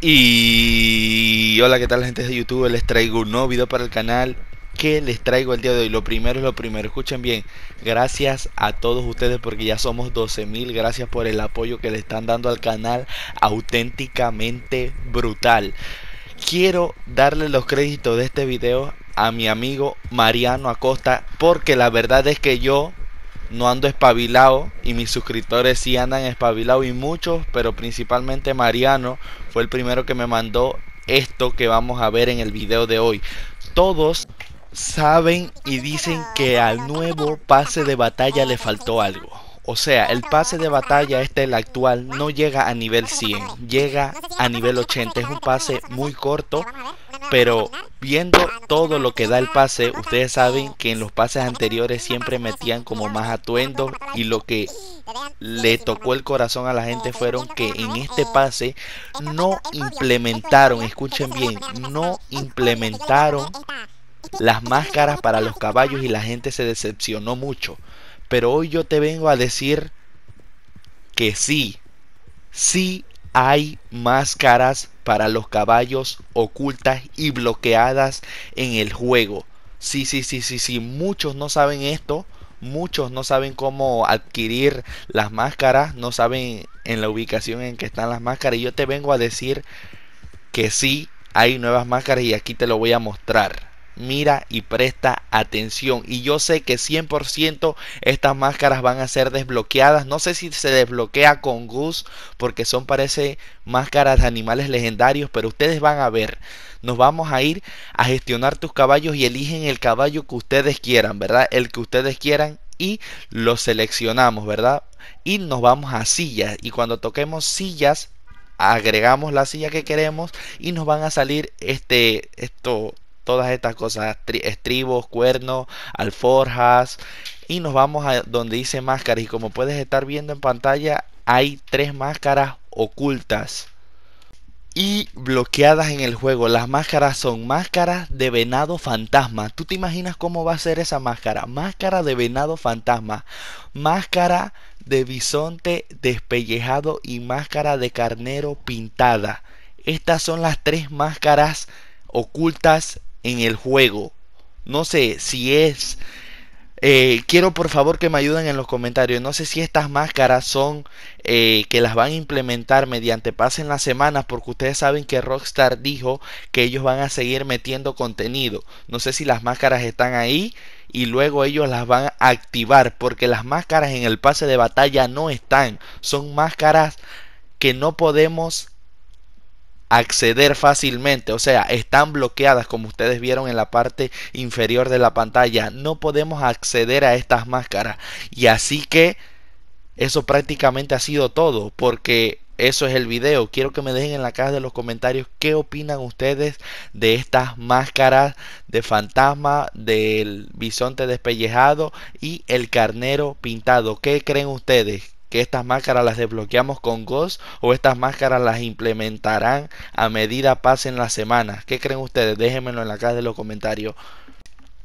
Y hola, ¿qué tal gente de YouTube? Les traigo un nuevo video para el canal que les traigo el día de hoy. Lo primero es lo primero, escuchen bien. Gracias a todos ustedes porque ya somos 12.000. Gracias por el apoyo que le están dando al canal. Auténticamente brutal. Quiero darle los créditos de este video a mi amigo Mariano Acosta porque la verdad es que yo no ando espabilado y mis suscriptores sí andan espabilados y muchos, pero principalmente Mariano fue el primero que me mandó esto que vamos a ver en el video de hoy. Todos saben y dicen que al nuevo pase de batalla le faltó algo. O sea, el pase de batalla este, el actual, no llega a nivel 100, llega a nivel 80. Es un pase muy corto, pero viendo todo lo que da el pase, ustedes saben que en los pases anteriores siempre metían como más atuendo y lo que le tocó el corazón a la gente fueron que en este pase no implementaron, escuchen bien, no implementaron las máscaras para los caballos y la gente se decepcionó mucho. Pero hoy yo te vengo a decir que sí, sí hay máscaras para los caballos ocultas y bloqueadas en el juego. Sí, sí, sí, sí, sí, muchos no saben esto. Muchos no saben cómo adquirir las máscaras, no saben en la ubicación en que están las máscaras. Y yo te vengo a decir que sí, hay nuevas máscaras y aquí te lo voy a mostrar mira y presta atención. Y yo sé que 100% estas máscaras van a ser desbloqueadas. No sé si se desbloquea con Gus, porque son parece máscaras de animales legendarios, pero ustedes van a ver. Nos vamos a ir a gestionar tus caballos y eligen el caballo que ustedes quieran, ¿verdad? El que ustedes quieran y lo seleccionamos, ¿verdad? Y nos vamos a sillas. Y cuando toquemos sillas, agregamos la silla que queremos y nos van a salir este, esto, todas estas cosas, estribos, cuernos, alforjas. Y nos vamos a donde dice máscaras. Y como puedes estar viendo en pantalla, hay tres máscaras ocultas y bloqueadas en el juego. Las máscaras son máscaras de venado fantasma. ¿Tú te imaginas cómo va a ser esa máscara? Máscara de venado fantasma, máscara de bisonte despellejado y máscara de carnero pintada. Estas son las tres máscaras ocultas en el juego. No sé si es... Eh, quiero por favor que me ayuden en los comentarios. No sé si estas máscaras son eh, que las van a implementar mediante en las semanas, porque ustedes saben que Rockstar dijo que ellos van a seguir metiendo contenido. No sé si las máscaras están ahí y luego ellos las van a activar, porque las máscaras en el pase de batalla no están. Son máscaras que no podemos acceder fácilmente, o sea, están bloqueadas como ustedes vieron en la parte inferior de la pantalla, no podemos acceder a estas máscaras y así que eso prácticamente ha sido todo porque eso es el video. Quiero que me dejen en la caja de los comentarios qué opinan ustedes de estas máscaras de fantasma, del bisonte despellejado y el carnero pintado. ¿Qué creen ustedes? que estas máscaras las desbloqueamos con Ghost o estas máscaras las implementarán a medida pasen las semanas. ¿Qué creen ustedes? Déjenmelo en la caja de los comentarios.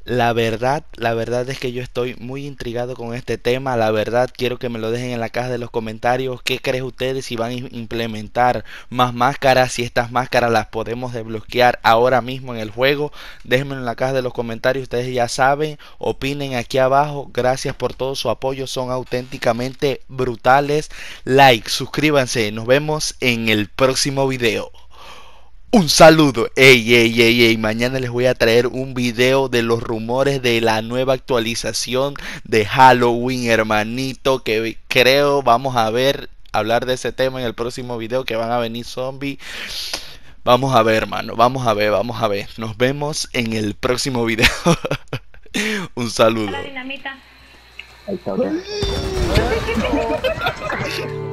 La verdad, la verdad es que yo estoy muy intrigado con este tema. La verdad, quiero que me lo dejen en la caja de los comentarios. ¿Qué creen ustedes si van a implementar más máscaras? Si estas máscaras las podemos desbloquear ahora mismo en el juego. Déjenmelo en la caja de los comentarios. Ustedes ya saben. Opinen aquí abajo. Gracias por todo su apoyo. Son auténticamente brutales. Like, suscríbanse. Nos vemos en el próximo video. Un saludo, ey, ey, ey, ey, mañana les voy a traer un video de los rumores de la nueva actualización de Halloween, hermanito, que creo vamos a ver, hablar de ese tema en el próximo video, que van a venir zombies. Vamos a ver, hermano, vamos a ver, vamos a ver. Nos vemos en el próximo video. un saludo.